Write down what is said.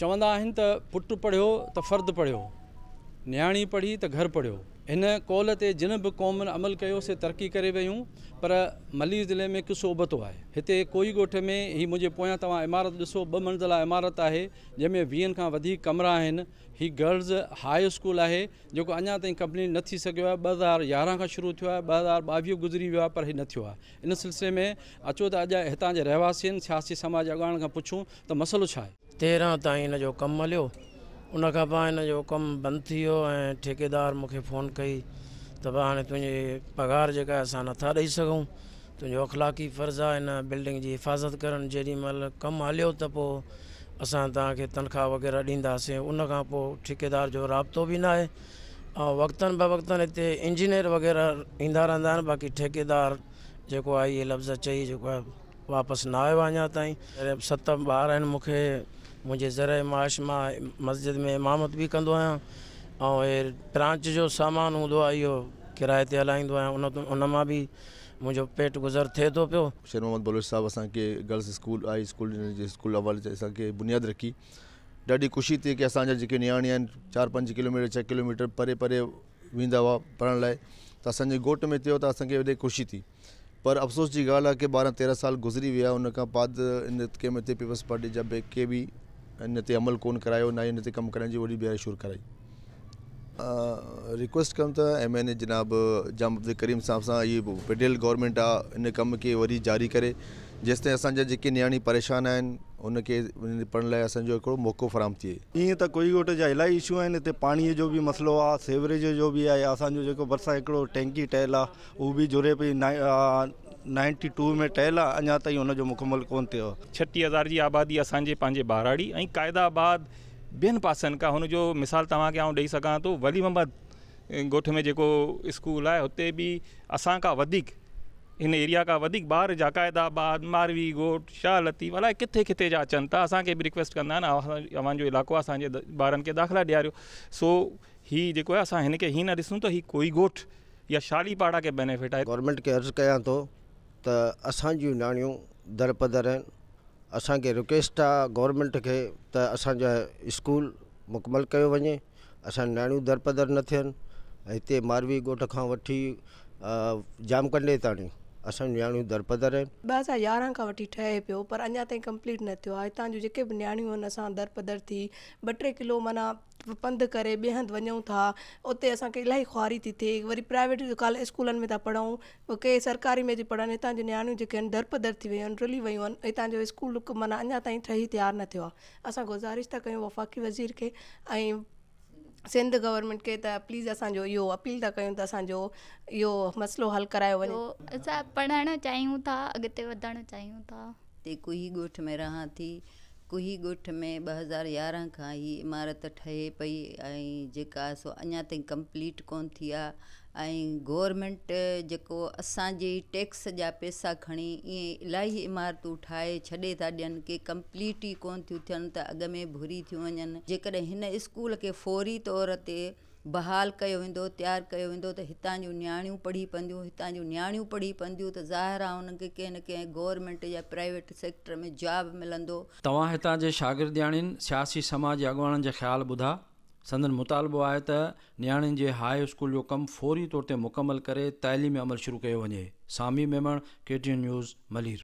चवंदा आहिनि त पुटु पढ़ियो त फ़र्दु पढ़ियो नियाणी पढ़ी त घरु पढ़ियो हिन कॉल ते जिन बि क़ौमनि अमल कयोसीं तरक़ी करे वियूं पर मली ज़िले में हिकु सोबतो आहे हिते कोई ॻोठ में हीअ मुंहिंजे पोयां तव्हां इमारत ॾिसो ॿ मंज़िल इमारत आहे जंहिंमें वीहनि खां वधीक कमरा आहिनि हीअ गर्ल्स हाई स्कूल आहे जेको अञा ताईं कंप्लीट न थी सघियो आहे ॿ हज़ार यारहं खां शुरू थियो आहे ॿ हज़ार ॿावीह गुज़री वियो आहे पर इहो न थियो आहे इन सिलसिले में अचो त अॼु हितां जे रहवासियुनि सियासी समाज अॻाण खां पुछूं त मसलो आहे तेरहं ताईं हिन जो कमु हलियो उनखां पोइ हिन जो कमु बंदि थी वियो ऐं ठेकेदार मूंखे फ़ोन कई त भई हाणे तुंहिंजी पघारु जेका असां नथा ॾेई सघूं तुंहिंजो अख़लाकी फ़र्ज़ु आहे हिन बिल्डिंग जी हिफ़ाज़त करणु जेॾीमहिल कमु हलियो त पोइ असां तव्हांखे तनख़्वाह वग़ैरह ॾींदासीं उनखां पोइ ठेकेदार जो राब्तो बि न आहे ऐं वक़्तनि ब वक़्तनि हिते इंजीनियर वग़ैरह ईंदा रहंदा आहिनि बाक़ी ठेकेदार जेको आहे इहे लफ़्ज़ चई जेको आहे वापसि न आयो आहे अञा ताईं सत मुझे ज़र माश मां मस्जिद में इमामत भी कंदो आहियां ऐं हीअ ब्रांच जो सामान हूंदो आहे इहो किराए ते हलाईंदो आहियां उन मां बि मुंहिंजो पेट गुज़र थिए थो पियो शेर मोहम्मद बलोच साहब असांखे गर्ल्स स्कूल आई स्कूल हवाले ते असांखे बुनियाद रखी ॾाढी ख़ुशी थी की असांजा जेके नियाणी आहिनि चारि पंज किलोमीटर छह किलोमीटर परे परे वेंदा हुआ पढ़ण लाइ त असांजे घोट में थियो त असांखे हेॾी ख़ुशी थी पर अफ़सोस जी ॻाल्हि आहे की ॿारहं तेरहं साल गुज़री विया उन खां बाद इन कंहिंमें पीपल्स पार्टी जा ॿिए के बि इन ते अमल कोन करायो न इन ते कमु करण जी वॾी बीहारिशु कराई रिक्वेस्ट कमु त एम एन ए जनाब जाम अब्दुल करीम साहिब सां इहो फेडरल गवर्नमेंट आहे इन कम खे वरी जारी करे जेसि ताईं असांजा जेके नियाणी परेशान आहिनि उनखे पढ़ण लाइ असांजो हिकिड़ो मौक़ो फराम थिए ईअं त कोई ॻोठ जा इलाही इशू आहिनि हिते पाणीअ जो बि मसइलो आहे सेवरेज जो बि आहे असांजो जेको भरिसां हिकिड़ो टैंकी ठहियलु आहे उहो बि जुड़े पई न टू में ठहियल आहे अञा ताईं मुकम्मल को छटी हज़ार की आबादी असांजे पंहिंजे बाराड़ी ऐं काइदाबाद ॿियनि पासनि खां हुनजो मिसाल तव्हांखे आउं ॾेई सघां वली मोहम्मद ॻोठ में जो स्कूल है हुते बि असां खां वधीक एरिया खां वधीक ॿार मारवी ॻोठ शाह लतीफ़ अलाए किथे किथे जा अचनि था असांखे बि रिक्वेस्ट कहना आहिनि अवांजो इलाइक़ो आहे दाख़िला दियारो सो हीउ जेको आहे असां हिन खे हीअं न ॾिसूं कोई गोठ या शाली पाड़ा के बेनिफिट है गवर्नमेंट के अर्ज कयां थो त असां जूं नियाणियूं दर पदर आहिनि असांखे रिक्वेस्ट आहे गौरमेंट खे त स्कूल मुकमल किया वे अस नियाणियूं दर पदर न थन इतने हिते मारवी ॻोठ खां वठी जामकंडे ताणी दरपदर ॿ हज़ार यारहं खां वठी ठहे पियो पर अञा ताईं कंप्लीट न थियो आहे हितां जूं जेके बि नियाणियूं आहिनि असां दरपदर थी ॿ टे किलो माना पंधु करे ॿिए हंधु वञूं था उते असांखे इलाही खुआारी थी थिए वरी प्रायवेट स्कूल में था पढ़ूं के सरकारी में थी पढ़नि हितां जी नियाणियूं जेके आहिनि दरपदर थी वियूं आहिनि रुली वियूं आहिनि हितां जो स्कूल माना अञा ताईं ठही तयारु न थियो आहे असां गुज़ारिश था कयूं वफ़ाक़ी वज़ीर खे ऐं सिंध गवर्नमेंट खे त प्लीज़ असांजो इहो अपील था कयूं त असांजो इहो मसलो हल करायो वञे असां पढ़णु चाहियूं था अॻिते रहां थी ॿ हज़ार यारहं खां ई इमारत ठहे पई ऐं जेका ताईं कंप्लीट कोन थी आहे ऐं गवरमेंट जेको असांजी टैक्स जा पैसा खणी ईअं इलाही इमारतूं ठाहे छॾे था ॾियनि की कंप्लीट ई कोन थियूं थियनि त अॻु में भुरी थियूं वञनि जेकॾहिं हिन स्कूल खे फौरी तौर ते बहाल कयो वेंदो तयारु कयो वेंदो त हितां जूं नियाणियूं पढ़ी पवंदियूं हितां जूं नियाणियूं पढ़ी पवंदियूं त ज़ाहिर आहे हुननि खे कंहिं न कंहिं गवर्मेंट या प्राइवेट सेक्टर में जॉब मिलंदो तव्हां हितां जे शागिर्दियाणियुनि सियासी समाज जा ख़्यालु ॿुधा संदन मुतालबो आहे त नियाणियुनि जे हाई स्कूल जो कमु फौरी तौर ते मुकमल करे तइलीमी अमल शुरू कयो वञे सामी मेमण के केटीएन न्यूज़ मलीर